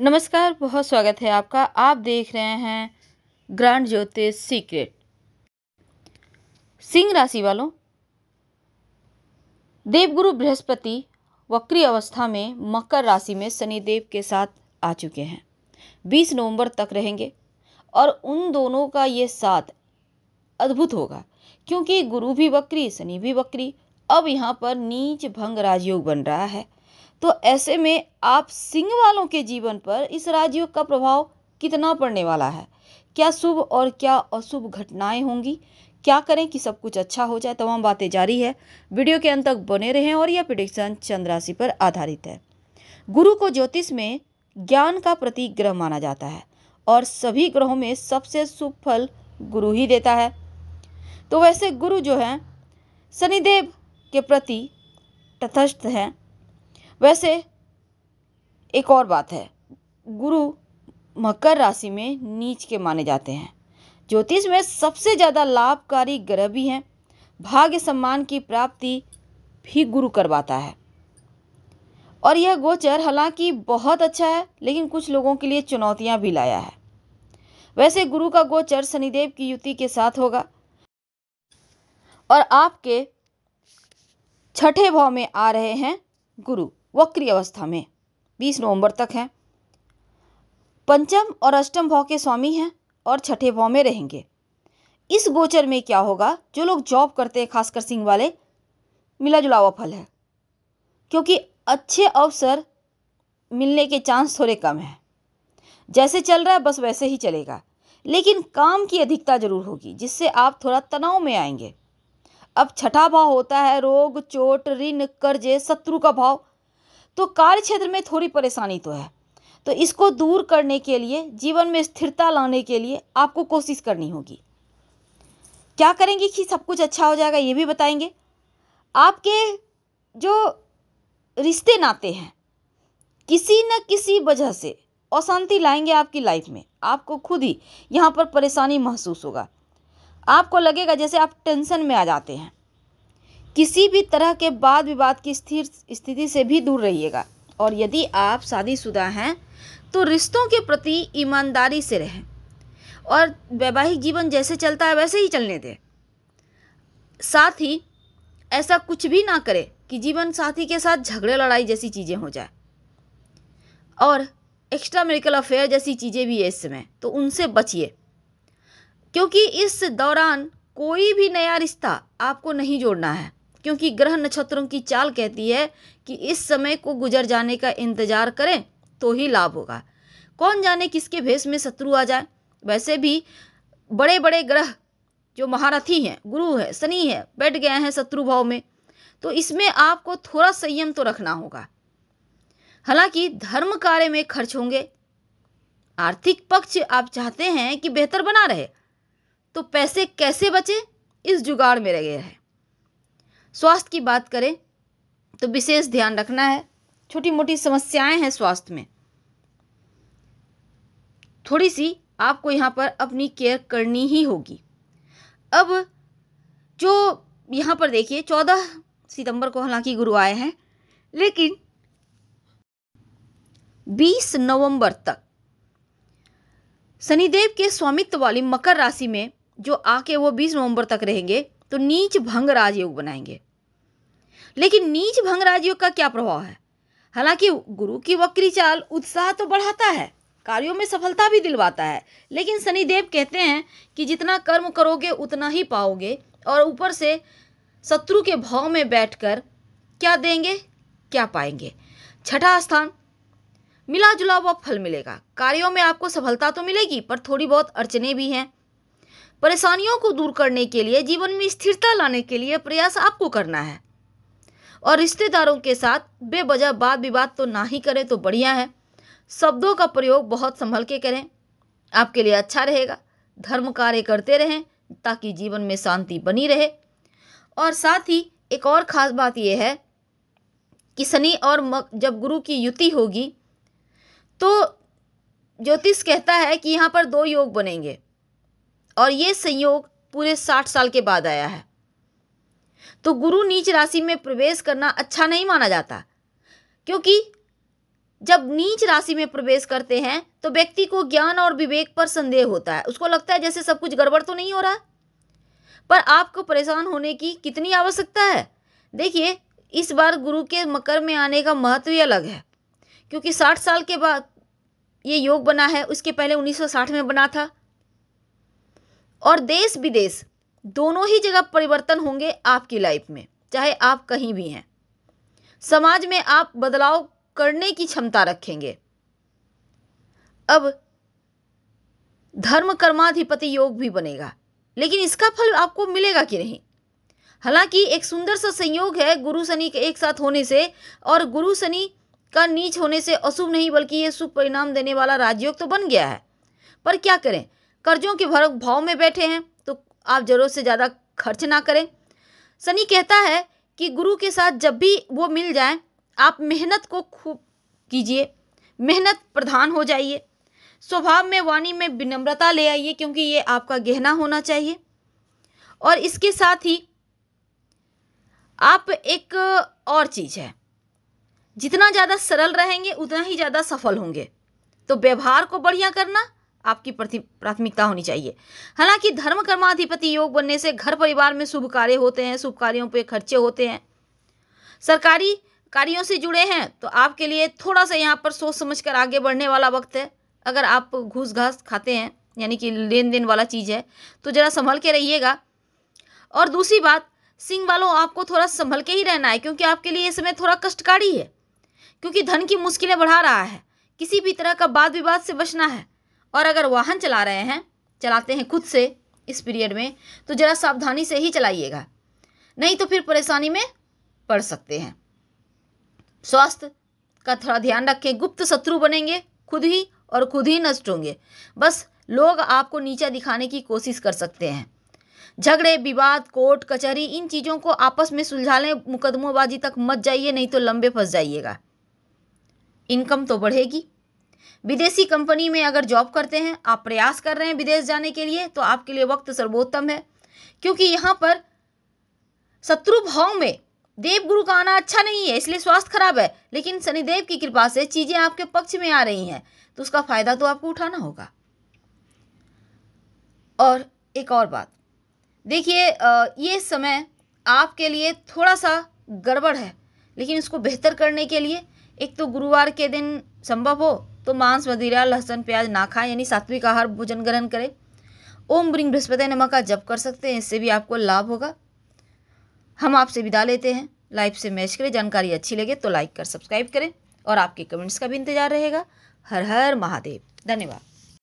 नमस्कार बहुत स्वागत है आपका आप देख रहे हैं ग्रांड ज्योतिष सीक्रेट सिंह राशि वालों देवगुरु बृहस्पति वक्री अवस्था में मकर राशि में शनिदेव के साथ आ चुके हैं 20 नवंबर तक रहेंगे और उन दोनों का ये साथ अद्भुत होगा क्योंकि गुरु भी वक्री शनि भी वक्री अब यहाँ पर नीच भंग राजयोग बन रहा है तो ऐसे में आप सिंह वालों के जीवन पर इस राजयोग का प्रभाव कितना पड़ने वाला है क्या शुभ और क्या अशुभ घटनाएं होंगी क्या करें कि सब कुछ अच्छा हो जाए तमाम बातें जारी है वीडियो के अंत तक बने रहें और यह प्रिडिक्शन चंद्राशि पर आधारित है गुरु को ज्योतिष में ज्ञान का प्रतीक ग्रह माना जाता है और सभी ग्रहों में सबसे शुभ फल गुरु ही देता है तो वैसे गुरु जो हैं शनिदेव के प्रति तथस्थ हैं वैसे एक और बात है गुरु मकर राशि में नीच के माने जाते हैं ज्योतिष में सबसे ज़्यादा लाभकारी ग्रह भी हैं भाग्य सम्मान की प्राप्ति भी गुरु करवाता है और यह गोचर हालांकि बहुत अच्छा है लेकिन कुछ लोगों के लिए चुनौतियां भी लाया है वैसे गुरु का गोचर शनिदेव की युति के साथ होगा और आपके छठे भाव में आ रहे हैं गुरु वक्री अवस्था में बीस नवंबर तक हैं पंचम और अष्टम भाव के स्वामी हैं और छठे भाव में रहेंगे इस गोचर में क्या होगा जो लोग जॉब करते हैं खासकर सिंह वाले मिला जुला हुआ फल है क्योंकि अच्छे अवसर मिलने के चांस थोड़े कम हैं जैसे चल रहा है बस वैसे ही चलेगा लेकिन काम की अधिकता जरूर होगी जिससे आप थोड़ा तनाव में आएंगे अब छठा भाव होता है रोग चोट ऋण कर्जे शत्रु का भाव तो कार्य क्षेत्र में थोड़ी परेशानी तो है तो इसको दूर करने के लिए जीवन में स्थिरता लाने के लिए आपको कोशिश करनी होगी क्या करेंगे कि सब कुछ अच्छा हो जाएगा ये भी बताएंगे आपके जो रिश्ते नाते हैं किसी न किसी वजह से अशांति लाएंगे आपकी लाइफ में आपको खुद ही यहाँ पर परेशानी महसूस होगा आपको लगेगा जैसे आप टेंशन में आ जाते हैं किसी भी तरह के वाद विवाद की स्थिर स्थिति से भी दूर रहिएगा और यदि आप शादीशुदा हैं तो रिश्तों के प्रति ईमानदारी से रहें और वैवाहिक जीवन जैसे चलता है वैसे ही चलने दें साथ ही ऐसा कुछ भी ना करें कि जीवन साथी के साथ झगड़े लड़ाई जैसी चीज़ें हो जाए और एक्स्ट्रा मेरिकल अफेयर जैसी चीज़ें भी है इस समय तो उनसे बचिए क्योंकि इस दौरान कोई भी नया रिश्ता आपको नहीं जोड़ना है क्योंकि ग्रह नक्षत्रों की चाल कहती है कि इस समय को गुजर जाने का इंतजार करें तो ही लाभ होगा कौन जाने किसके भेष में शत्रु आ जाए वैसे भी बड़े बड़े ग्रह जो महारथी हैं गुरु है शनि है बैठ गए हैं शत्रु भाव में तो इसमें आपको थोड़ा संयम तो रखना होगा हालांकि धर्म कार्य में खर्च होंगे आर्थिक पक्ष आप चाहते हैं कि बेहतर बना रहे तो पैसे कैसे बचे इस जुगाड़ में गए रहे स्वास्थ्य की बात करें तो विशेष ध्यान रखना है छोटी मोटी समस्याएं हैं स्वास्थ्य में थोड़ी सी आपको यहाँ पर अपनी केयर करनी ही होगी अब जो यहाँ पर देखिए चौदह सितंबर को हालांकि गुरु आए हैं लेकिन बीस नवंबर तक शनिदेव के स्वामित्व वाली मकर राशि में जो आके वो बीस नवंबर तक रहेंगे तो नीच भंग राजयोग बनाएंगे लेकिन नीच भंग राजयोग का क्या प्रभाव है हालांकि गुरु की वक्री चाल उत्साह तो बढ़ाता है कार्यों में सफलता भी दिलवाता है लेकिन शनिदेव कहते हैं कि जितना कर्म करोगे उतना ही पाओगे और ऊपर से शत्रु के भाव में बैठकर क्या देंगे क्या पाएंगे छठा स्थान मिला जुला हुआ फल मिलेगा कार्यों में आपको सफलता तो मिलेगी पर थोड़ी बहुत अड़चने भी हैं परेशानियों को दूर करने के लिए जीवन में स्थिरता लाने के लिए प्रयास आपको करना है और रिश्तेदारों के साथ बेवजह बात विवाद तो ना ही करें तो बढ़िया है शब्दों का प्रयोग बहुत संभल के करें आपके लिए अच्छा रहेगा धर्म कार्य करते रहें ताकि जीवन में शांति बनी रहे और साथ ही एक और ख़ास बात यह है कि शनि और मक जब गुरु की युति होगी तो ज्योतिष कहता है कि यहाँ पर दो योग बनेंगे और ये संयोग पूरे साठ साल के बाद आया है तो गुरु नीच राशि में प्रवेश करना अच्छा नहीं माना जाता क्योंकि जब नीच राशि में प्रवेश करते हैं तो व्यक्ति को ज्ञान और विवेक पर संदेह होता है उसको लगता है जैसे सब कुछ गड़बड़ तो नहीं हो रहा पर आपको परेशान होने की कितनी आवश्यकता है देखिए इस बार गुरु के मकर में आने का महत्व ही अलग है क्योंकि साठ साल के बाद ये योग बना है उसके पहले 1960 में बना था और देश विदेश दोनों ही जगह परिवर्तन होंगे आपकी लाइफ में चाहे आप कहीं भी हैं समाज में आप बदलाव करने की क्षमता रखेंगे अब धर्म कर्माधिपति योग भी बनेगा लेकिन इसका फल आपको मिलेगा कि नहीं हालांकि एक सुंदर सा संयोग है गुरु शनि के एक साथ होने से और गुरु शनि का नीच होने से अशुभ नहीं बल्कि ये शुभ परिणाम देने वाला राजयोग तो बन गया है पर क्या करें कर्जों के भरक भाव में बैठे हैं आप ज़रूरत से ज़्यादा खर्च ना करें सनी कहता है कि गुरु के साथ जब भी वो मिल जाए आप मेहनत को खूब कीजिए मेहनत प्रधान हो जाइए स्वभाव में वाणी में विनम्रता ले आइए क्योंकि ये आपका गहना होना चाहिए और इसके साथ ही आप एक और चीज़ है जितना ज़्यादा सरल रहेंगे उतना ही ज़्यादा सफल होंगे तो व्यवहार को बढ़िया करना आपकी प्राथमिकता होनी चाहिए हालांकि धर्म कर्माधिपति योग बनने से घर परिवार में शुभ कार्य होते हैं शुभ कार्यों पर खर्चे होते हैं सरकारी कार्यों से जुड़े हैं तो आपके लिए थोड़ा सा यहाँ पर सोच समझ कर आगे बढ़ने वाला वक्त है अगर आप घूस घास खाते हैं यानी कि लेन देन वाला चीज़ है तो ज़रा संभल के रहिएगा और दूसरी बात सिंह वालों आपको थोड़ा संभल के ही रहना है क्योंकि आपके लिए इस समय थोड़ा कष्टकारी है क्योंकि धन की मुश्किलें बढ़ा रहा है किसी भी तरह का वाद विवाद से बचना है और अगर वाहन चला रहे हैं चलाते हैं खुद से इस पीरियड में तो ज़रा सावधानी से ही चलाइएगा नहीं तो फिर परेशानी में पड़ सकते हैं स्वास्थ्य का थोड़ा ध्यान रखें गुप्त शत्रु बनेंगे खुद ही और खुद ही नष्ट होंगे बस लोग आपको नीचा दिखाने की कोशिश कर सकते हैं झगड़े विवाद कोर्ट कचहरी इन चीज़ों को आपस में सुलझा लें मुकदमोबाजी तक मत जाइए नहीं तो लंबे फंस जाइएगा इनकम तो बढ़ेगी विदेशी कंपनी में अगर जॉब करते हैं आप प्रयास कर रहे हैं विदेश जाने के लिए तो आपके लिए वक्त सर्वोत्तम है क्योंकि यहाँ पर शत्रु भाव में देवगुरु का आना अच्छा नहीं है इसलिए स्वास्थ्य खराब है लेकिन शनिदेव की कृपा से चीज़ें आपके पक्ष में आ रही हैं तो उसका फ़ायदा तो आपको उठाना होगा और एक और बात देखिए ये समय आपके लिए थोड़ा सा गड़बड़ है लेकिन इसको बेहतर करने के लिए एक तो गुरुवार के दिन संभव हो तो मांस मदिरा लहसुन प्याज ना खाएं यानी सात्विक आहार भोजन ग्रहण करें ओम ब्रिंग बृहस्पति नमक का जप कर सकते हैं इससे भी आपको लाभ होगा हम आपसे विदा लेते हैं लाइव से मैच करें जानकारी अच्छी लगे तो लाइक कर सब्सक्राइब करें और आपके कमेंट्स का भी इंतजार रहेगा हर हर महादेव धन्यवाद